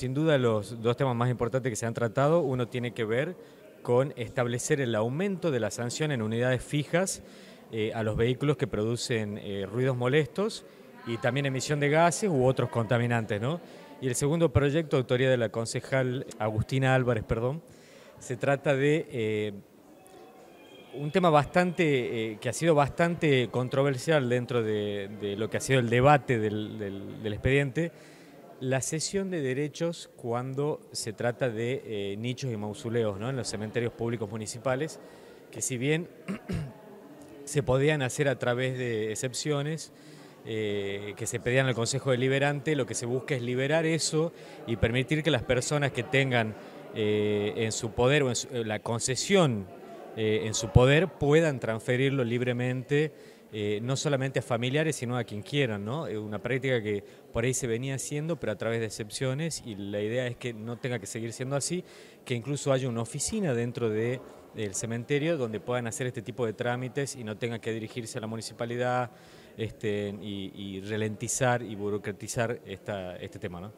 Sin duda los dos temas más importantes que se han tratado, uno tiene que ver con establecer el aumento de la sanción en unidades fijas eh, a los vehículos que producen eh, ruidos molestos y también emisión de gases u otros contaminantes. Y el segundo proyecto, autoría de la concejal Agustina Álvarez, perdón, se trata de eh, un tema bastante que ha sido bastante controversial dentro de, lo que ha sido el debate del expediente, la cesión de derechos cuando se trata de eh, nichos y mausoleos ¿no? en los cementerios públicos municipales, que si bien se podían hacer a través de excepciones, eh, que se pedían al Consejo Deliberante, lo que se busca es liberar eso y permitir que las personas que tengan eh, en su poder o la concesión en su poder puedan transferirlo libremente eh, no solamente a familiares, sino a quien quieran, ¿no? Una práctica que por ahí se venía haciendo, pero a través de excepciones, y la idea es que no tenga que seguir siendo así, que incluso haya una oficina dentro del cementerio donde puedan hacer este tipo de trámites y no tengan que dirigirse a la municipalidad este, y, ralentizar y burocratizar este tema,